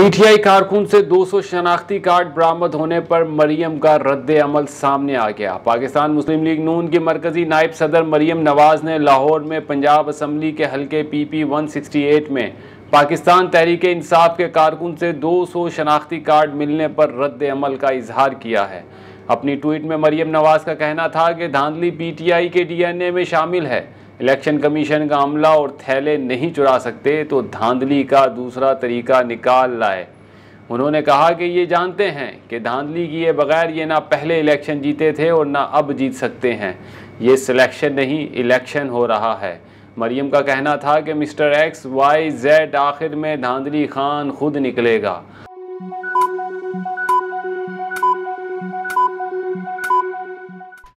PTI कारकुन से 200 शनाख्ती card बरामद होने पर मरियम का रद्द अमल सामने आ गया पाकिस्तान मुस्लिम लीग नून के मरकजी नायब सदर मरियम नवाज ने लाहौर में पंजाब असम्बली के हल्के P P one sixty eight में पाकिस्तान तहरीक इंसाफ के कारकुन से 200 शनाख्ती कार्ड मिलने पर रद्द अमल का इजहार किया है अपनी ट्वीट में मरियम नवाज का कहना था कि धांधली पीटीआई के डीएनए में शामिल है इलेक्शन कमीशन का अमला और थैले नहीं चुरा सकते तो धांधली का दूसरा तरीका निकाल लाए उन्होंने कहा कि ये जानते हैं कि धांधली किए बगैर ये ना पहले इलेक्शन जीते थे और ना अब जीत सकते हैं ये सिलेक्शन नहीं इलेक्शन हो रहा है मरियम का कहना था कि मिस्टर एक्स वाई जेड आखिर में धांधली खान खुद निकलेगा